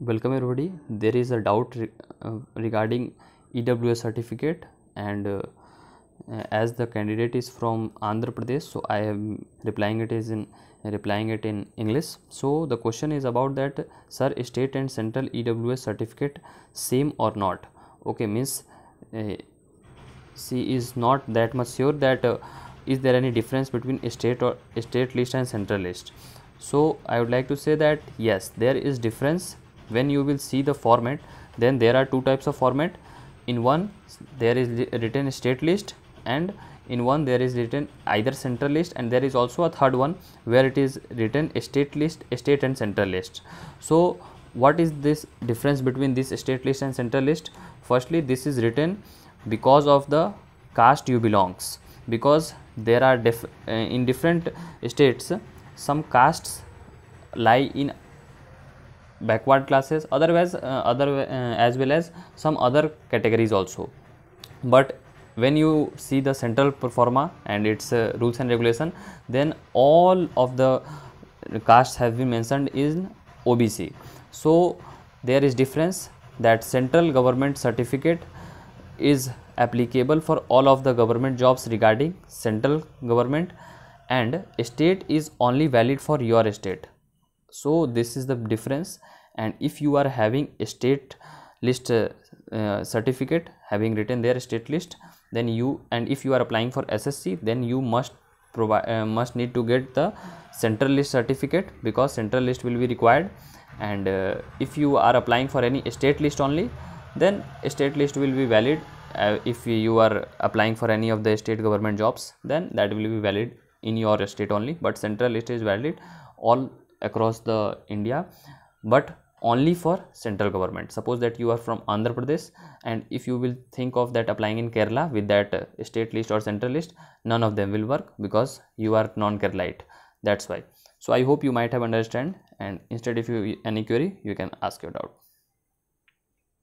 welcome everybody there is a doubt re uh, regarding EWS certificate and uh, uh, as the candidate is from Andhra Pradesh so I am replying it is in replying it in English so the question is about that sir state and central EWS certificate same or not okay means uh, she is not that much sure that uh, is there any difference between state or state list and central list so I would like to say that yes there is difference when you will see the format then there are two types of format in one there is written state list and in one there is written either central list and there is also a third one where it is written state list state and central list so what is this difference between this state list and central list firstly this is written because of the caste you belongs because there are uh, in different states some castes lie in backward classes otherwise uh, other uh, as well as some other categories also but when you see the central performa and its uh, rules and regulation then all of the castes have been mentioned in OBC. So there is difference that central government certificate is applicable for all of the government jobs regarding central government and state is only valid for your state so this is the difference and if you are having a state list uh, uh, certificate having written their state list then you and if you are applying for ssc then you must provide uh, must need to get the central list certificate because central list will be required and uh, if you are applying for any state list only then state list will be valid uh, if you are applying for any of the state government jobs then that will be valid in your state only but central list is valid all across the India but only for central government suppose that you are from Andhra Pradesh and if you will think of that applying in Kerala with that uh, state list or central list none of them will work because you are non-Keralite that's why so I hope you might have understand and instead if you any query you can ask your doubt